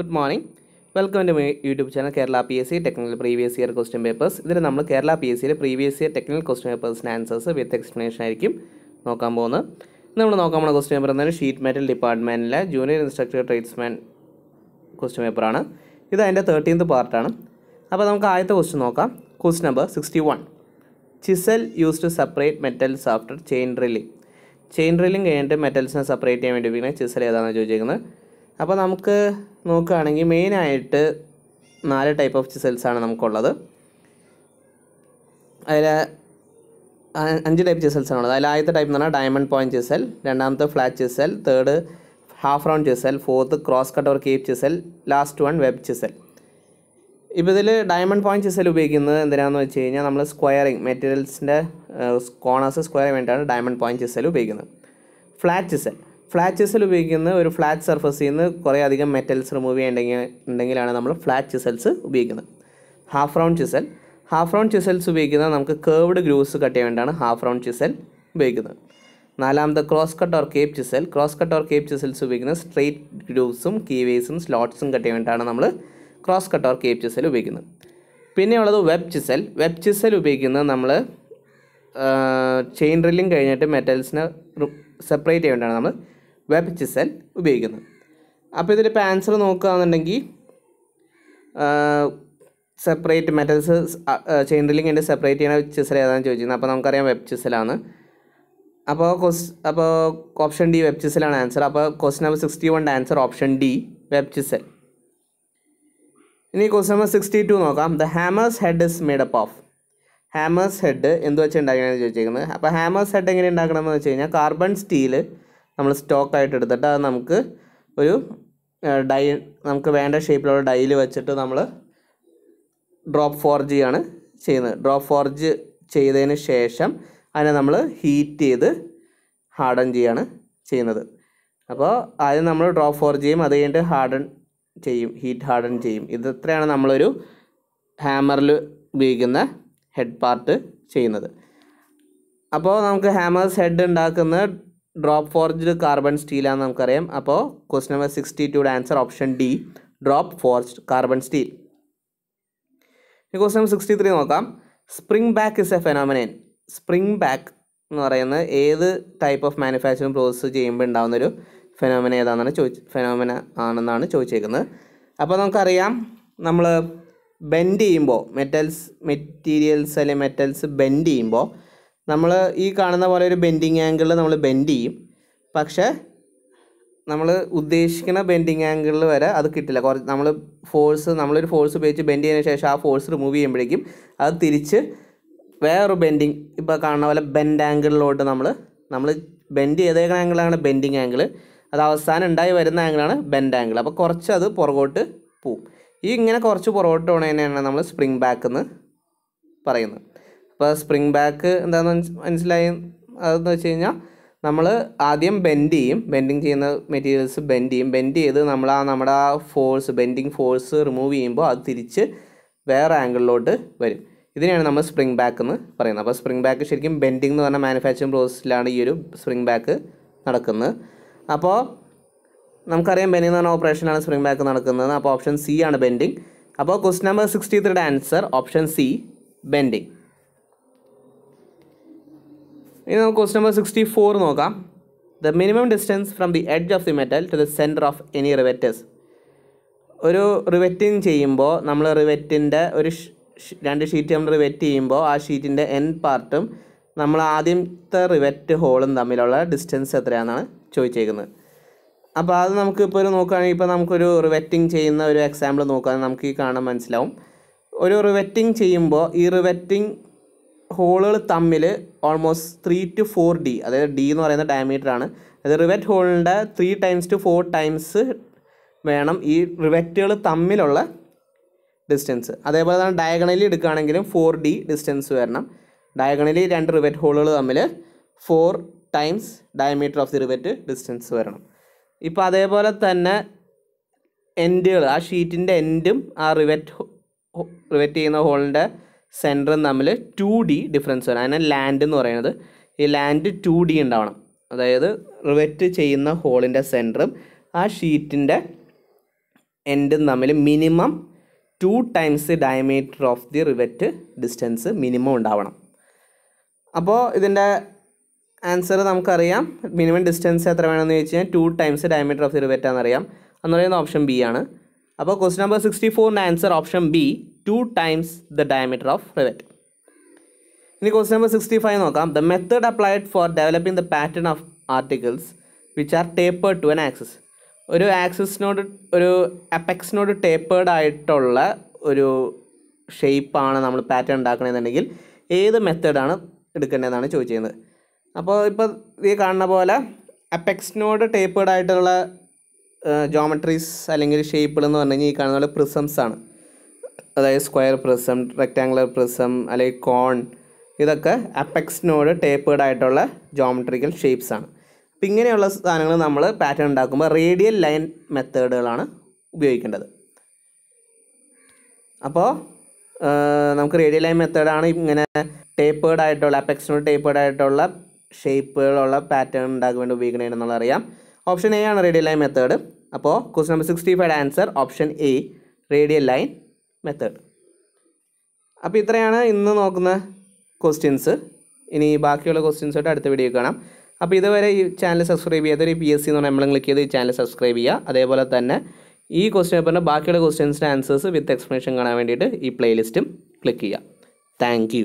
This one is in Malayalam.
good morning welcome to my YouTube channel Kerala P S C technical previous year question papers ഇതിൽ നമ്മൾ കേരള പി എസ് സിയിലെ പ്രീവിയസ് ഇയർ ടെക്നിക്കൽ ക്വസ്റ്റ്യൻ പേപ്പേഴ്സിൻ്റെ ആൻസേഴ്സ് വിത്ത് എക്സ്പ്ലനേഷൻ ആയിരിക്കും നോക്കാൻ പോകുന്നത് നമ്മൾ നോക്കാൻ പോകുന്ന ക്വസ്റ്റ്യൻ പേപ്പർ എന്നാൽ ഷീറ്റ് മെറ്റൽ ഡിപ്പാർട്ട്മെൻറ്റിലെ ജൂനിയർ ഇൻസ്ട്രക്ടർ ട്രേഡ്സ്മാൻ ക്വസ്റ്റ്യൻ പേപ്പറാണ് ഇത് അതിൻ്റെ തേർട്ടീൻത് പാർട്ടാണ് അപ്പോൾ നമുക്ക് ആദ്യത്തെ ക്വസ്റ്റ്യൻ നോക്കാം question number sixty one chisel use to separate metals after chain drilling chain drilling കഴിഞ്ഞിട്ട് മെറ്റൽസിനെ സെപ്പറേറ്റ് ചെയ്യാൻ വേണ്ടി ഉപയോഗിക്കുന്ന ചിസൽ ഏതാണെന്ന് ചോദിച്ചിരിക്കുന്നത് അപ്പോൾ നമുക്ക് നോക്കുകയാണെങ്കിൽ മെയിനായിട്ട് നാല് ടൈപ്പ് ഓഫ് ചിസൽസാണ് നമുക്കുള്ളത് അതിൽ അഞ്ച് ടൈപ്പ് ചിസൽസാണ് ഉള്ളത് അതിൽ ആദ്യത്തെ ടൈപ്പ് എന്ന് പറഞ്ഞാൽ ഡയമണ്ട് പോയിൻറ്റ് ചിസൽ രണ്ടാമത്തെ flat chisel third half round chisel fourth cross cut or cape chisel last one web chisel ഇപ്പോൾ ഇതിൽ ഡയമണ്ട് പോയിൻറ്റ് ചിസൽ ഉപയോഗിക്കുന്നത് എന്തിനാണെന്ന് വെച്ച് കഴിഞ്ഞാൽ നമ്മൾ സ്ക്വയറിങ് മെറ്റീരിയൽസിൻ്റെ കോണേഴ്സ് സ്ക്വയർ വേണ്ടിയിട്ടാണ് ഡയമണ്ട് പോയിൻറ്റ് ചിസൽ ഉപയോഗിക്കുന്നത് ഫ്ലാറ്റ് ചിസൽ ഫ്ലാറ്റ് ചിസൽ ഉപയോഗിക്കുന്ന ഒരു ഫ്ലാറ്റ് സർഫസിൽ നിന്ന് കുറേ അധികം മെറ്റൽസ് റിമൂവ് ചെയ്യേണ്ടെങ്കിൽ ഉണ്ടെങ്കിലാണ് നമ്മൾ ഫ്ലാറ്റ് ചിസൽസ് ഉപയോഗിക്കുന്നത് half round chisel half round chisels ഉപയോഗിക്കുന്നത് നമുക്ക് കേർവ്ഡ് ഗ്രൂസ് കട്ട് ചെയ്യാൻ വേണ്ടിയാണ് ഹാഫ് റൗണ്ട് ചിസൽ ഉപയോഗിക്കുന്നത് നാലാമത് cross cut or cape chisel cross cut or cape chisels ഉപയോഗിക്കുന്ന സ്ട്രെയിറ്റ് ഗ്രൂസും കീവേസും സ്ലോട്ട്സും കട്ട് ചെയ്യാൻ വേണ്ടിയാണ് നമ്മൾ cross cut or cape chisel ഉപയോഗിക്കുന്നത് പിന്നെയുള്ളത് വെബ് ചിസൽ വെബ് ചിസൽ ഉപയോഗിക്കുന്നത് നമ്മൾ ചെയിൻ ഡ്രില്ലിങ് കഴിഞ്ഞിട്ട് മെറ്റൽസിനെ സെപ്പറേറ്റ് ചെയ്യേണ്ടതാണ് നമ്മൾ വെബ് ചിസൽ ഉപയോഗിക്കുന്നത് അപ്പോൾ ഇതിലിപ്പോൾ ആൻസർ നോക്കുകയാണെന്നുണ്ടെങ്കിൽ സെപ്പറേറ്റ് മെറ്റൽസ് ചെയിൻ ഡ്രില്ലിംഗ് ഉണ്ട് സെപ്പറേറ്റ് ചെയ്യണ ചിസൽ ഏതാണെന്ന് ചോദിച്ചിരുന്നത് അപ്പോൾ നമുക്കറിയാം വെബ് ചിസലാണ് അപ്പോൾ ക്വസ് അപ്പോൾ ഓപ്ഷൻ ഡി വെബ് ചിസലാണ് ആൻസർ അപ്പോൾ quest number sixty one answer option D web chisel ഇനി ക്വസ്റ്റ് നമ്പർ സിക്സ്റ്റി ടു നോക്കാം the hammers head is made up of hammers head എന്ത് വെച്ച് ഉണ്ടാക്കണമെന്ന് ചോദിച്ചേക്കുന്നത് അപ്പോൾ ഹാമേഴ്സ് ഹെഡ് എങ്ങനെ ഉണ്ടാക്കണമെന്ന് വെച്ച് കഴിഞ്ഞാൽ കാർബൺ സ്റ്റീല് നമ്മൾ സ്റ്റോക്ക് ആയിട്ട് എടുത്തിട്ട് അത് നമുക്ക് ഒരു ഡൈ നമുക്ക് വേണ്ട ഷേപ്പിലുള്ള ഡൈയിൽ വെച്ചിട്ട് നമ്മൾ ഡ്രോപ്പ് ഫോർജ് ആണ് ചെയ്യുന്നത് ഡ്രോപ്പ് ഫോർജ് ചെയ്തതിന് ശേഷം അതിനെ നമ്മൾ ഹീറ്റ് ചെയ്ത് ഹാർഡൻ ചെയ്യാണ് ചെയ്യുന്നത് അപ്പോൾ ആദ്യം നമ്മൾ ഡ്രോപ്പ് ഫോർജ് ചെയ്യും അത് കഴിഞ്ഞിട്ട് ഹാർഡൻ ചെയ്യും ഹീറ്റ് ഹാർഡൻ ചെയ്യും ഇതത്രയാണ് നമ്മളൊരു ഹാമറിൽ ഉപയോഗിക്കുന്ന ഹെഡ് പാർട്ട് ചെയ്യുന്നത് അപ്പോൾ നമുക്ക് ഹാമേഴ്സ് ഹെഡ് ഉണ്ടാക്കുന്ന ഡ്രോപ്പ് ഫോർജ്ഡ് കാർബൺ സ്റ്റീലാണെന്ന് നമുക്കറിയാം അപ്പോൾ ക്വസ്റ്റ് നമ്പർ സിക്സ്റ്റി ടുയുടെ answer option D drop forged carbon steel quest number sixty three നോക്കാം spring back is a phenomenon spring back എന്ന് പറയുന്നത് ഏത് ടൈപ്പ് ഓഫ് മാനുഫാക്ചറിങ് പ്രോസസ്സ് ചെയ്യുമ്പോൾ ഉണ്ടാകുന്ന ഒരു ഫെനോമിന ഏതാണെന്നാണ് ചോദിച്ച് ഫെനോമിന ആണെന്നാണ് ചോദിച്ചേക്കുന്നത് അപ്പോൾ നമുക്കറിയാം നമ്മൾ ബെൻഡ് ചെയ്യുമ്പോൾ മെറ്റൽസ് മെറ്റീരിയൽസ് അല്ലെങ്കിൽ മെറ്റൽസ് ബെൻഡ് ചെയ്യുമ്പോൾ നമ്മൾ ഈ കാണുന്ന പോലെ ഒരു ബെൻഡിങ് ആംഗിളിൽ നമ്മൾ ബെൻഡ് ചെയ്യും പക്ഷേ നമ്മൾ ഉദ്ദേശിക്കുന്ന ബെൻഡിങ് ആംഗിളിൽ വരെ അത് കിട്ടില്ല കുറച്ച് നമ്മൾ ഫോഴ്സ് നമ്മളൊരു ഫോഴ്സ് ഉപയോഗിച്ച് ബെൻഡ് ചെയ്തതിന് ശേഷം ആ ഫോഴ്സ് റിമൂവ് ചെയ്യുമ്പോഴേക്കും അത് തിരിച്ച് വേറൊരു ബെൻഡിങ് ഇപ്പോൾ കാണുന്ന പോലെ ബെൻഡ് ആംഗിളിലോട്ട് നമ്മൾ നമ്മൾ ബെൻഡ് ചെയ്തേക്കുന്ന ആംഗിളാണ് ബെൻഡിങ് ആംഗിൾ അത് അവസാനം ഉണ്ടായി വരുന്ന ആംഗിളാണ് ബെൻഡ് ആംഗിൾ അപ്പോൾ കുറച്ച് അത് പുറകോട്ട് പോവും ഈ ഇങ്ങനെ കുറച്ച് പുറകോട്ട് പോണതിനെയാണ് നമ്മൾ സ്പ്രിംഗ് ബാക്ക് എന്ന് പറയുന്നത് അപ്പോൾ സ്പ്രിംഗ് ബാക്ക് എന്താണെന്ന് മനസ്സിലായി അതെന്ന് വെച്ച് കഴിഞ്ഞാൽ നമ്മൾ ആദ്യം ബെൻഡ് ചെയ്യും ബെൻഡിങ് ചെയ്യുന്ന മെറ്റീരിയൽസ് ബെൻഡ് ചെയ്യും ബെൻഡ് ചെയ്ത് നമ്മൾ ആ നമ്മുടെ ആ ഫോഴ്സ് ബെൻഡിങ് ഫോഴ്സ് റിമൂവ് ചെയ്യുമ്പോൾ അത് തിരിച്ച് വേറെ ആംഗിളിലോട്ട് വരും ഇതിനെയാണ് നമ്മൾ സ്പ്രിംഗ് ബാക്ക് എന്ന് പറയുന്നത് അപ്പോൾ സ്പ്രിംഗ് ബാക്ക് ശരിക്കും ബെൻഡിങ് എന്ന് പറഞ്ഞ മാനുഫാക്ചറിങ് പ്രോസസ്സിലാണ് ഈ ഒരു സ്പ്രിംഗ് ബാക്ക് നടക്കുന്നത് അപ്പോൾ നമുക്കറിയാം ബെൻഡിങ് എന്ന് പറഞ്ഞ ഓപ്പറേഷനാണ് സ്പ്രിംഗ് ബാക്ക് നടക്കുന്നത് അപ്പോൾ ഓപ്ഷൻ സി ആണ് ബെൻഡിങ് അപ്പോൾ ക്വസ്റ്റ് നമ്പർ സിക്സ്റ്റി ത്രീയുടെ ആൻസർ ഓപ്ഷൻ സി ബെൻഡിങ് ഇനി നമുക്ക് ക്വസ്റ്റ് നമ്പർ സിക്സ്റ്റി ഫോർ നോക്കാം the minimum distance from the edge of the metal to the centre of any riveters ഒരു റിവെറ്റിങ് ചെയ്യുമ്പോൾ നമ്മൾ റിവെറ്റിൻ്റെ ഒരു രണ്ട് ഷീറ്റ് നമ്മൾ റിവെറ്റ് ചെയ്യുമ്പോൾ ആ ഷീറ്റിൻ്റെ എൻ പാർട്ടും നമ്മൾ ആദ്യത്തെ റിവെറ്റ് ഹോളും തമ്മിലുള്ള ഡിസ്റ്റൻസ് എത്രയാണെന്നാണ് ചോദിച്ചേക്കുന്നത് അപ്പോൾ അത് നമുക്ക് ഇപ്പോൾ ഒരു നോക്കുകയാണെങ്കിൽ ഇപ്പോൾ നമുക്കൊരു റിവെറ്റിംഗ് ചെയ്യുന്ന ഒരു എക്സാമ്പിൾ നോക്കുകയാണെങ്കിൽ നമുക്ക് ഈ കാണാൻ മനസ്സിലാവും ഒരു റിവെറ്റിംഗ് ചെയ്യുമ്പോൾ ഈ റിവെറ്റിംഗ് ഹോളുകൾ തമ്മിൽ almost three to four D അതായത് ഡി എന്ന് പറയുന്ന ഡയമീറ്റർ ആണ് അതായത് റിവറ്റ് ഹോളിൻ്റെ three times to four times വേണം ഈ റിവറ്റുകൾ തമ്മിലുള്ള ഡിസ്റ്റൻസ് അതേപോലെ തന്നെ ഡയഗണലി എടുക്കുകയാണെങ്കിലും ഫോർ ഡി ഡിസ്റ്റൻസ് വരണം ഡയഗണലി രണ്ട് റിവറ്റ് ഹോളുകൾ തമ്മിൽ four times diameter of the rivet distance വരണം ഇപ്പോൾ അതേപോലെ തന്നെ എൻഡുകൾ ആ ഷീറ്റിൻ്റെ എൻഡും ആ റിവറ്റ് റിവറ്റ് ചെയ്യുന്ന ഹോളിൻ്റെ സെൻറ്ററും തമ്മിൽ ടു ഡി ഡിഫറൻസ് വരും അതിനാണ് ലാൻഡ് എന്ന് പറയുന്നത് ഈ ലാൻഡ് ടു ഡി ഉണ്ടാവണം അതായത് റിവറ്റ് ചെയ്യുന്ന ഹോളിൻ്റെ സെൻറ്ററും ആ ഷീറ്റിൻ്റെ എൻഡും തമ്മിൽ minimum two times diameter of the rivet distance minimum ഉണ്ടാവണം അപ്പോൾ ഇതിൻ്റെ ആൻസർ നമുക്കറിയാം മിനിമം ഡിസ്റ്റൻസ് എത്ര വേണമെന്ന് ചോദിച്ചു കഴിഞ്ഞാൽ two times diameter of the rivet ആണെന്നറിയാം എന്ന് പറയുന്നത് ഓപ്ഷൻ ബി ആണ് അപ്പോൾ ക്വസ്റ്റ്യൻ നമ്പർ സിക്സ്റ്റി ഫോറിൻ്റെ answer option B two times the diameter of rivet ഇനി ക്വസ്റ്റ്യൻ നമ്പർ സിക്സ്റ്റി ഫൈവ് നോക്കാം the method applied for developing the pattern of articles which are tapered to an axis ഒരു ആക്സിസിനോട് ഒരു അപ്പെക്സിനോട് ടേപ്പേർഡ് ആയിട്ടുള്ള ഒരു ഷേപ്പാണ് നമ്മൾ പാറ്റേൺ ഉണ്ടാക്കണമെന്നുണ്ടെങ്കിൽ ഏത് മെത്തേഡാണ് എടുക്കേണ്ടതെന്നാണ് ചോദിച്ചത് അപ്പോൾ ഇപ്പോൾ ഈ കാണുന്ന പോലെ അപ്പെക്സിനോട് ടേപ്പേർഡ് ആയിട്ടുള്ള ജോമെട്രീസ് അല്ലെങ്കിൽ ഷേപ്പുകൾ എന്ന് പറഞ്ഞു കഴിഞ്ഞാൽ ഈ കാണുന്ന പോലെ പ്രിസംസ് ആണ് അതായത് സ്ക്വയർ പ്രിസം റെക്റ്റാങ്കുലർ പ്രിസം അല്ലെങ്കിൽ കോൺ ഇതൊക്കെ അപ്പെക്സിനോട് ടേപ്പേഡ് ആയിട്ടുള്ള ജോമെട്രിക്കൽ ഷേപ്സ് ആണ് അപ്പം ഇങ്ങനെയുള്ള സാധനങ്ങൾ നമ്മൾ പാറ്റേൺ ഉണ്ടാക്കുമ്പോൾ റേഡിയൽ ലൈൻ മെത്തേഡുകളാണ് ഉപയോഗിക്കേണ്ടത് അപ്പോൾ നമുക്ക് റേഡിയൽ ലൈൻ മെത്തേഡാണ് ഇങ്ങനെ ടേപ്പേഡ് ആയിട്ടുള്ള അപ്പെക്സിനോട് ടേപ്പേഡ് ആയിട്ടുള്ള ഷേപ്പുകളുള്ള പാറ്റേൺ ഉണ്ടാക്കാൻ വേണ്ടി ഉപയോഗിക്കണമെന്നുള്ളത് അറിയാം ഓപ്ഷൻ എ ആണ് റേഡിയൽ ലൈൻ മെത്തേഡ് അപ്പോൾ quest number sixty five answer option A radial line method അപ്പോൾ ഇത്രയാണ് ഇന്ന് നോക്കുന്ന ക്വസ്റ്റ്യൻസ് ഇനി ബാക്കിയുള്ള ക്വസ്റ്റ്യൻസായിട്ട് അടുത്ത വീഡിയോ കാണാം അപ്പോൾ ഇതുവരെ ഈ ചാനൽ സബ്സ്ക്രൈബ് ഒരു പി എസ് സി എന്ന് നമ്മൾ ക്ലിക്ക് ചെയ്ത് ഈ ചാനൽ സബ്സ്ക്രൈബ് ചെയ്യുക അതേപോലെ തന്നെ ഈ ക്വസ്റ്റ്യൻ പേപ്പറിൻ്റെ ബാക്കിയുള്ള ക്വസ്റ്റ്യൻസിൻ്റെ ആൻസേഴ്സ് വിത്ത് എക്സ്പ്ലനേഷൻ കാണാൻ വേണ്ടിയിട്ട് ഈ പ്ലേലിസ്റ്റും ക്ലിക്ക് ചെയ്യുക താങ്ക്